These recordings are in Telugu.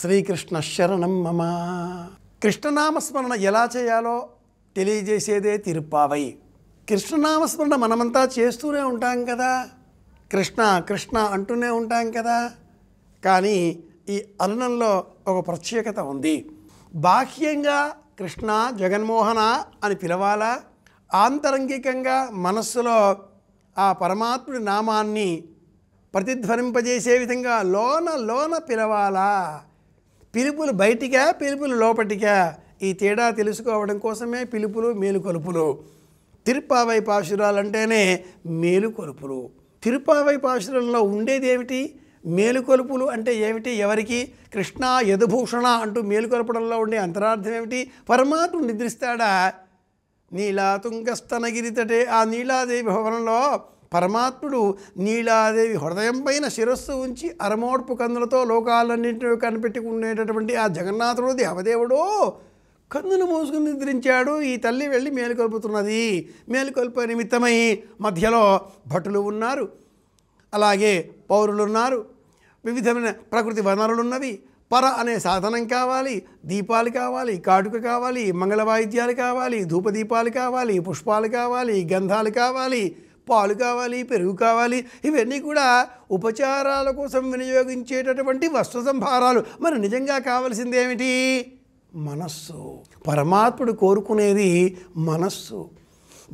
శ్రీకృష్ణ శరణం మమ కృష్ణనామస్మరణ ఎలా చేయాలో తెలియజేసేదే తిరుప్పావై కృష్ణనామస్మరణ మనమంతా చేస్తూనే ఉంటాం కదా కృష్ణ కృష్ణ అంటూనే ఉంటాం కదా కానీ ఈ అరుణంలో ఒక ప్రత్యేకత ఉంది బాహ్యంగా కృష్ణ జగన్మోహన అని పిలవాలా ఆంతరంగికంగా మనస్సులో ఆ పరమాత్ముడి నామాన్ని ప్రతిధ్వనింపజేసే విధంగా లోన లోన పిలవాలా పిలుపులు బయటికా పిలుపులు లోపటికా ఈ తేడా తెలుసుకోవడం కోసమే పిలుపులు మేలుకొలుపులు పాశురాలు పాశురాలంటేనే మేలుకొలుపులు తిరుపావై పాశురంలో ఉండేది ఏమిటి మేలుకొలుపులు అంటే ఏమిటి ఎవరికి కృష్ణ యదుభూషణ అంటూ మేలుకొలపడంలో ఉండే అంతరార్థం ఏమిటి పరమాత్మ నిద్రిస్తాడా నీలాతుంగస్తనగిరితటే ఆ నీలాదేవి భవనంలో పరమాత్ముడు నీలాదేవి హృదయం పైన శిరస్సు ఉంచి అరమోడ్పు కందులతో లోకాలన్నింటినీ కనిపెట్టుకునేటటువంటి ఆ జగన్నాథుడు దేవదేవుడో కన్నును మూసుకుని నిద్రించాడు ఈ తల్లి వెళ్ళి మేలుకొల్పుతున్నది మేలుకొల్పు నిమిత్తమై మధ్యలో భటులు ఉన్నారు అలాగే పౌరులున్నారు వివిధమైన ప్రకృతి వనరులున్నవి పర అనే సాధనం కావాలి దీపాలు కావాలి కాటుక కావాలి మంగళ వాయిద్యాలు కావాలి ధూపదీపాలు కావాలి పుష్పాలు కావాలి గంధాలు కావాలి పాలు కావాలి పెరుగు కావాలి ఇవన్నీ కూడా ఉపచారాల కోసం వినియోగించేటటువంటి వస్తు సంభారాలు మరి నిజంగా కావాల్సింది ఏమిటి మనస్సు పరమాత్ముడు కోరుకునేది మనస్సు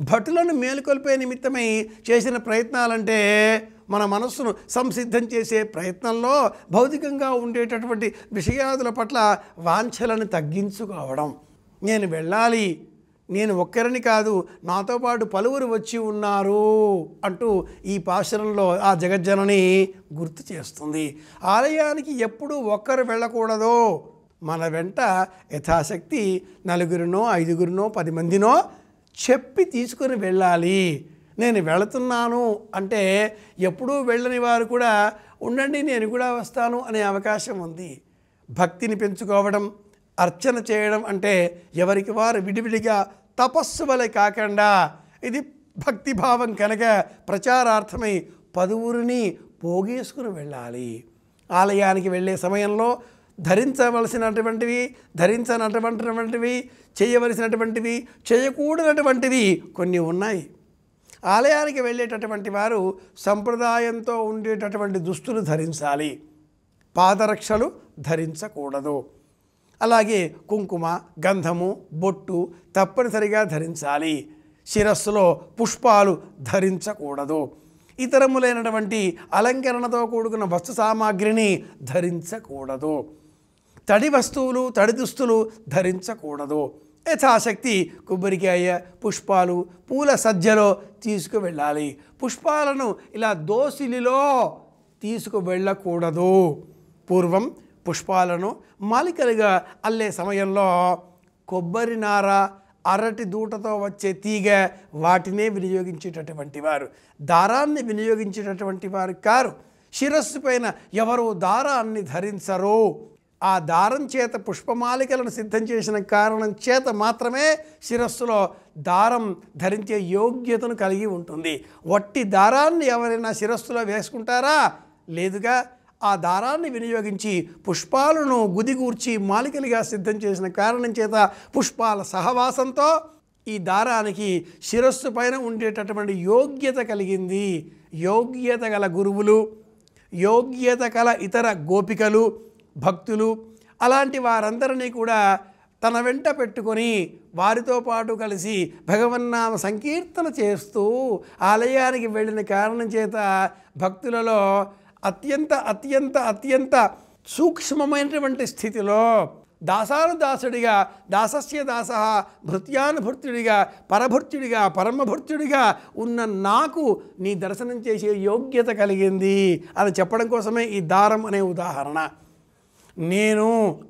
భటులను మేలుకొల్పే నిమిత్తమై చేసిన ప్రయత్నాలంటే మన మనస్సును సంసిద్ధం చేసే ప్రయత్నంలో భౌతికంగా ఉండేటటువంటి విషయాదుల పట్ల వాంఛలను తగ్గించుకోవడం నేను వెళ్ళాలి నేను ఒక్కరిని కాదు నాతో పాటు పలువురు వచ్చి ఉన్నారు అంటూ ఈ పాశరంలో ఆ జగజ్జనని గుర్తు చేస్తుంది ఆలయానికి ఎప్పుడూ ఒక్కరు వెళ్ళకూడదు మన వెంట యథాశక్తి నలుగురినో ఐదుగురినో పది మందినో చెప్పి తీసుకుని వెళ్ళాలి నేను వెళుతున్నాను అంటే ఎప్పుడూ వెళ్ళని వారు కూడా ఉండండి నేను కూడా వస్తాను అనే అవకాశం ఉంది భక్తిని పెంచుకోవడం అర్చన చేయడం అంటే ఎవరికి వారు విడివిడిగా తపస్సు వలె కాకుండా ఇది భక్తిభావం కనుక ప్రచారార్థమై పదువురిని పోగేసుకుని వెళ్ళాలి ఆలయానికి వెళ్ళే సమయంలో ధరించవలసినటువంటివి ధరించనటువంటివి చేయవలసినటువంటివి చేయకూడనటువంటివి కొన్ని ఉన్నాయి ఆలయానికి వెళ్ళేటటువంటి వారు సంప్రదాయంతో ఉండేటటువంటి దుస్తులు ధరించాలి పాదరక్షలు ధరించకూడదు అలాగే కుంకుమ గంధము బొట్టు తప్పనిసరిగా ధరించాలి శిరస్సులో పుష్పాలు ధరించకూడదు ఇతరములైనటువంటి అలంకరణతో కూడుకున్న వస్తు సామాగ్రిని ధరించకూడదు తడి వస్తువులు తడి దుస్తులు ధరించకూడదు యథాశక్తి కొబ్బరికాయ పుష్పాలు పూల సజ్జలో తీసుకువెళ్ళాలి పుష్పాలను ఇలా దోసిలిలో తీసుకువెళ్ళకూడదు పూర్వం పుష్పాలను మాలికలుగా అల్లే సమయంలో కొబ్బరి నార అరటి దూటతో వచ్చే తీగ వాటినే వినియోగించేటటువంటి వారు దారాన్ని వినియోగించేటటువంటి వారు కారు శిరస్సు పైన ఎవరు దారాన్ని ధరించరు ఆ దారం చేత పుష్పమాలికలను సిద్ధం చేసిన కారణం చేత మాత్రమే శిరస్సులో దారం ధరించే యోగ్యతను కలిగి ఉంటుంది వట్టి దారాన్ని ఎవరైనా శిరస్సులో వేసుకుంటారా లేదుగా ఆ దారాన్ని వినియోగించి పుష్పాలను గుదిగూర్చి మాలికలుగా సిద్ధం చేసిన కారణం చేత పుష్పాల సహవాసంతో ఈ దారానికి శిరస్సు పైన ఉండేటటువంటి యోగ్యత కలిగింది యోగ్యత గల గురువులు యోగ్యత గల ఇతర గోపికలు భక్తులు అలాంటి వారందరినీ కూడా తన వెంట పెట్టుకొని వారితో పాటు కలిసి భగవన్నామ సంకీర్తన చేస్తూ ఆలయానికి వెళ్ళిన కారణం చేత భక్తులలో అత్యంత అత్యంత అత్యంత సూక్ష్మమైనటువంటి స్థితిలో దాసానుదాసుడిగా దాసస్య దాస భృత్యానుభృత్యుడిగా పరభృత్యుడిగా పరమభృత్యుడిగా ఉన్న నాకు నీ దర్శనం చేసే యోగ్యత కలిగింది అని చెప్పడం కోసమే ఈ దారం అనే ఉదాహరణ నేను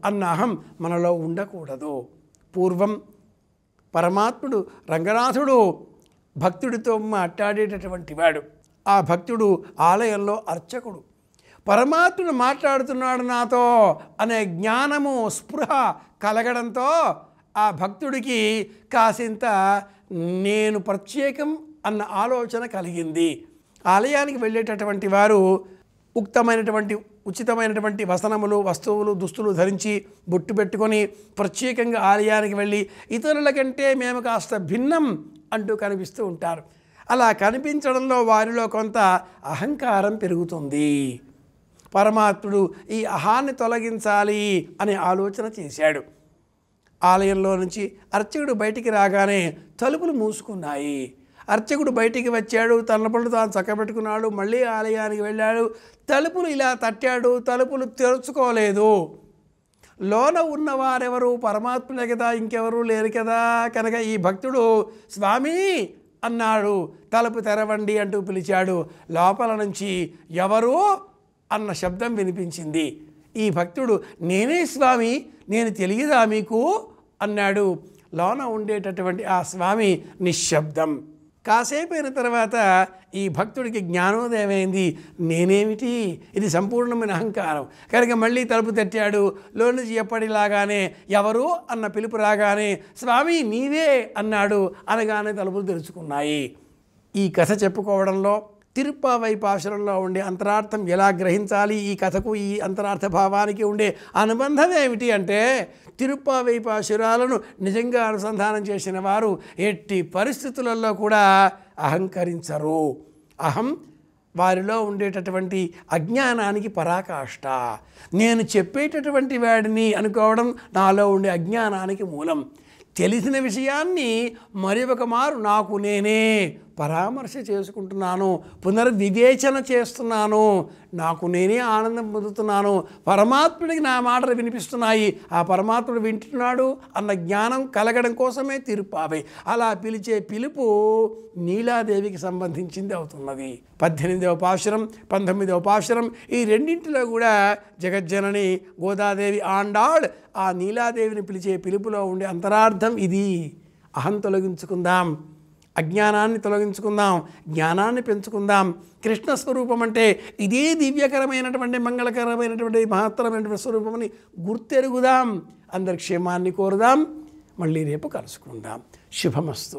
అన్న అహం మనలో ఉండకూడదు పూర్వం పరమాత్ముడు రంగనాథుడు భక్తుడితో మాట్లాడేటటువంటి వాడు ఆ భక్తుడు ఆలయంలో అర్చకుడు పరమాత్ముడు మాట్లాడుతున్నాడు నాతో అనే జ్ఞానము స్పృహ కలగడంతో ఆ భక్తుడికి కాసింత నేను ప్రత్యేకం అన్న ఆలోచన కలిగింది ఆలయానికి వెళ్ళేటటువంటి వారు ఉక్తమైనటువంటి ఉచితమైనటువంటి వసనములు వస్తువులు దుస్తులు ధరించి బొట్టు పెట్టుకొని ప్రత్యేకంగా ఆలయానికి వెళ్ళి ఇతరుల కంటే మేము కాస్త భిన్నం అంటూ కనిపిస్తూ ఉంటారు అలా కనిపించడంలో వారిలో కొంత అహంకారం పెరుగుతుంది పరమాత్ముడు ఈ అహాన్ని తొలగించాలి అనే ఆలోచన చేశాడు ఆలయంలో నుంచి అర్చకుడు బయటికి రాగానే తలుపులు మూసుకున్నాయి అర్చకుడు బయటికి వచ్చాడు తన తాను చక్కబెట్టుకున్నాడు మళ్ళీ ఆలయానికి వెళ్ళాడు తలుపులు ఇలా తట్టాడు తలుపులు తెరుచుకోలేదు లోన ఉన్నవారెవరు పరమాత్ములే కదా ఇంకెవరూ లేరు కదా కనుక ఈ భక్తుడు స్వామి అన్నాడు తలుపు తెరవండి అంటూ పిలిచాడు లోపల నుంచి ఎవరో అన్న శబ్దం వినిపించింది ఈ భక్తుడు నేనే స్వామి నేను తెలియదా మీకు అన్నాడు లోన ఉండేటటువంటి ఆ స్వామి నిశ్శబ్దం కాసేపు అయిన తర్వాత ఈ భక్తుడికి జ్ఞానోదయమైంది నేనేమిటి ఇది సంపూర్ణమైన అహంకారం కనుక మళ్ళీ తలుపు తట్టాడు లోనుంచి ఎప్పటిలాగానే ఎవరు అన్న పిలుపు రాగానే స్వామి నీవే అన్నాడు అనగానే తలుపులు తెరుచుకున్నాయి ఈ కథ చెప్పుకోవడంలో తిరుప్పావైపాసురంలో ఉండే అంతరార్థం ఎలా గ్రహించాలి ఈ కథకు ఈ అంతరార్థ భావానికి ఉండే అనుబంధం ఏమిటి అంటే తిరుప్పావైపాసురాలను నిజంగా అనుసంధానం చేసిన వారు ఎట్టి పరిస్థితులలో కూడా అహంకరించరు అహం వారిలో ఉండేటటువంటి అజ్ఞానానికి పరాకాష్ట నేను చెప్పేటటువంటి వాడిని అనుకోవడం నాలో ఉండే అజ్ఞానానికి మూలం తెలిసిన విషయాన్ని మరి ఒక మారు నాకు నేనే పరామర్శ చేసుకుంటున్నాను పునర్వివేచన చేస్తున్నాను నాకు నేనే ఆనందం పొందుతున్నాను పరమాత్ముడికి నా మాటలు వినిపిస్తున్నాయి ఆ పరమాత్ముడు వింటున్నాడు అన్న జ్ఞానం కలగడం కోసమే తీర్పావే అలా పిలిచే పిలుపు నీలాదేవికి సంబంధించింది అవుతున్నది పద్దెనిమిదవ పాశురం పంతొమ్మిదవ పాశురం ఈ రెండింటిలో కూడా జగజ్జనని గోదాదేవి ఆండాళ్ ఆ నీలాదేవిని పిలిచే పిలుపులో ఉండే అంతరార్థం ఇది అహం తొలగించుకుందాం అజ్ఞానాన్ని తొలగించుకుందాం జ్ఞానాన్ని పెంచుకుందాం కృష్ణ స్వరూపం అంటే ఇదే దివ్యకరమైనటువంటి మంగళకరమైనటువంటి మహత్తరమైనటువంటి స్వరూపమని గుర్తెరుగుదాం అందరి క్షేమాన్ని కోరుదాం మళ్ళీ రేపు కలుసుకుందాం శుభమస్తు